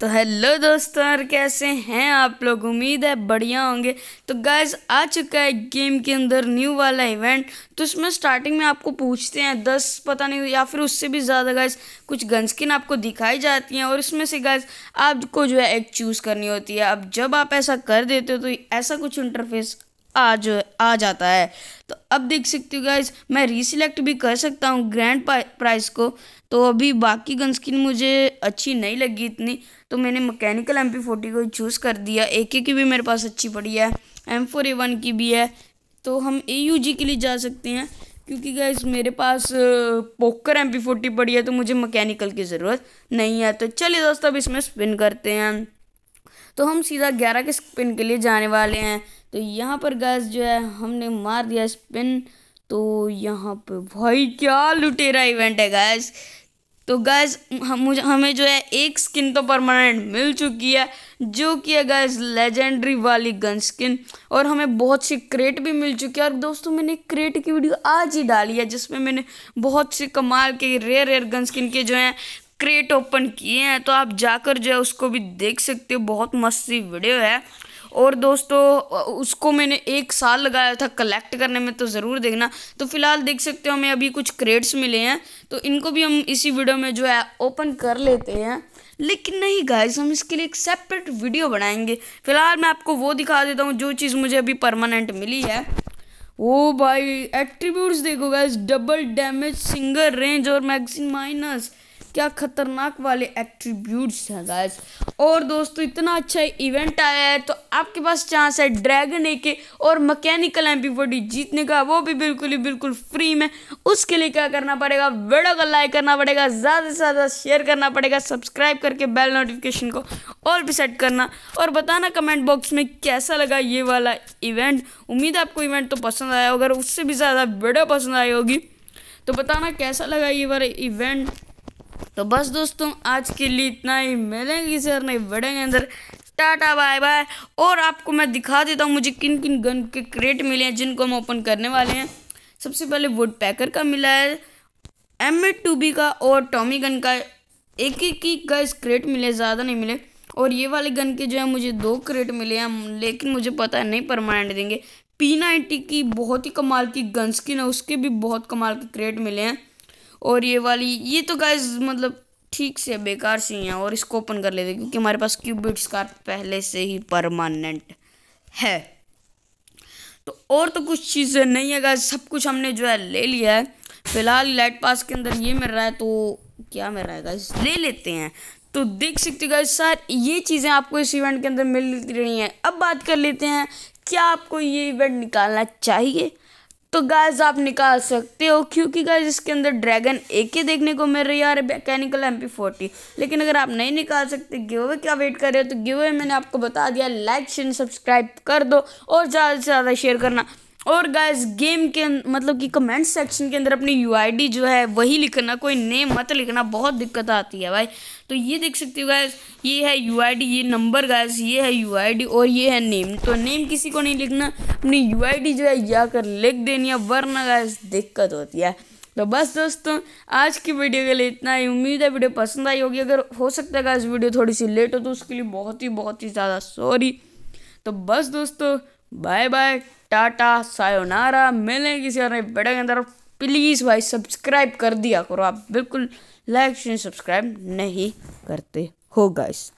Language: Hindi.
तो हेलो दोस्तों और कैसे हैं आप लोग उम्मीद है बढ़िया होंगे तो गैस आ चुका है गेम के अंदर न्यू वाला इवेंट तो इसमें स्टार्टिंग में आपको पूछते हैं दस पता नहीं या फिर उससे भी ज़्यादा गैस कुछ गन स्किन आपको दिखाई जाती हैं और इसमें से गैस आपको जो है एक चूज़ करनी होती है अब जब आप ऐसा कर देते हो तो ऐसा कुछ इंटरफेस आ जो आ जाता है तो अब देख सकते हो गाइज मैं रीसिलेक्ट भी कर सकता हूँ ग्रैंड प्राइस को तो अभी बाकी गन स्किन मुझे अच्छी नहीं लगी इतनी तो मैंने मैकेनिकल एम पी फोर्टी को चूज़ कर दिया ए के की भी मेरे पास अच्छी पड़ी है एम फोर ए वन की भी है तो हम ए यू जी के लिए जा सकते हैं क्योंकि गाइज मेरे पास पोकर एम पी फोर्टी पड़ी है तो मुझे मकैनिकल की ज़रूरत नहीं है तो चलिए दोस्तों अब इसमें स्पिन करते हैं तो हम सीधा ग्यारह के स्पिन के लिए जाने वाले हैं तो यहाँ पर गैस जो है हमने मार दिया स्पिन तो यहाँ पर भाई क्या लुटेरा इवेंट है गैस तो गैस हम मुझे हमें जो है एक स्किन तो परमानेंट मिल चुकी है जो कि है गैस लेजेंडरी वाली गन स्किन और हमें बहुत सी क्रेट भी मिल चुकी है और दोस्तों मैंने क्रेट की वीडियो आज ही डाली है जिसमें मैंने बहुत सी कमाल के रेयर रेयर गन स्किन के जो हैं क्रेट ओपन किए हैं तो आप जाकर जो है उसको भी देख सकते हो बहुत मस्त सी वीडियो है और दोस्तों उसको मैंने एक साल लगाया था कलेक्ट करने में तो ज़रूर देखना तो फिलहाल देख सकते हो हमें अभी कुछ क्रेड्स मिले हैं तो इनको भी हम इसी वीडियो में जो है ओपन कर लेते हैं लेकिन नहीं गाइस हम इसके लिए एक सेपरेट वीडियो बनाएंगे फिलहाल मैं आपको वो दिखा देता हूँ जो चीज़ मुझे अभी परमानेंट मिली है वो भाई एट्रीब्यूट्स देखो गाइस डबल डैमेज सिंगर रेंज और मैगजीन माइनस क्या खतरनाक वाले एट्रीब्यूट्स हैं गाइस और दोस्तों इतना अच्छा इवेंट आया है तो आपके पास चांस है ड्रैगन ए के और मकैनिकल एम पी जीतने का वो भी बिल्कुल ही बिल्कुल फ्री में उसके लिए क्या करना पड़ेगा वीडियो को लाइक करना पड़ेगा ज़्यादा से ज़्यादा शेयर करना पड़ेगा सब्सक्राइब करके बेल नोटिफिकेशन को ऑल भी सेट करना और बताना कमेंट बॉक्स में कैसा लगा ये वाला इवेंट उम्मीद है आपको इवेंट तो पसंद आया होगा अगर उससे भी ज़्यादा वीडियो पसंद आई होगी तो बताना कैसा लगा ये वाला इवेंट तो बस दोस्तों आज के लिए इतना ही मिलेंगे सर नहीं बढ़ेंगे अंदर टाटा बाय बाय और आपको मैं दिखा देता हूँ मुझे किन किन गन के क्रेट मिले हैं जिनको हम ओपन करने वाले हैं सबसे पहले वुड पैकर का मिला है एम एड टू बी का और टॉमी गन का एक एक ही का क्रेट मिले ज़्यादा नहीं मिले और ये वाले गन के जो है मुझे दो क्रेट मिले हैं लेकिन मुझे पता है नहीं परमानेंट देंगे पी नाइन्टी की बहुत ही कमाल की गन स्किन है उसके भी बहुत कमाल के क्रेट मिले हैं और ये वाली ये तो गाइज मतलब ठीक से बेकार सी हैं और इसको ओपन कर लेते क्योंकि हमारे पास क्यूबिट्स का पहले से ही परमानेंट है तो और तो कुछ चीज़ें नहीं है गाइज सब कुछ हमने जो है ले लिया है फिलहाल लाइट पास के अंदर ये मिल रहा है तो क्या मिल रहा है गाइज ले लेते हैं तो देख सकते हो गाइज सर ये चीज़ें आपको इस इवेंट के अंदर मिल रही हैं अब बात कर लेते हैं क्या आपको ये इवेंट निकालना चाहिए तो गैस आप निकाल सकते हो क्योंकि गैस इसके अंदर ड्रैगन एक ही देखने को मिल रही है और मैकेनिकल एम पी फोर्टी लेकिन अगर आप नहीं निकाल सकते गिव अवे क्या वेट कर रहे हो तो गिव अवे मैंने आपको बता दिया लाइक शेयर सब्सक्राइब कर दो और ज़्यादा से ज़्यादा शेयर करना और गाइस गेम के अं-, मतलब कि कमेंट सेक्शन के अंदर अपनी यू जो है वही लिखना कोई नेम मत लिखना बहुत दिक्कत आती है भाई तो ये देख सकते हो गाइस ये है यू ये नंबर गाइस ये है यू और ये है नेम तो नेम किसी को नहीं लिखना अपनी यू जो है या कर लिख देनी है वरना गाइस दिक्कत होती है तो बस दोस्तों आज की वीडियो के लिए इतना ही उम्मीद है वीडियो पसंद आई होगी अगर हो सकता है गाइस वीडियो थोड़ी सी लेट हो तो उसके लिए बहुत ही बहुत ही ज़्यादा सॉरी तो बस दोस्तों बाय बाय टाटा सायोनारा मिलने किसी और बड़े के अंदर प्लीज़ भाई सब्सक्राइब कर दिया करो आप बिल्कुल लाइक सब्सक्राइब नहीं करते हो गाइस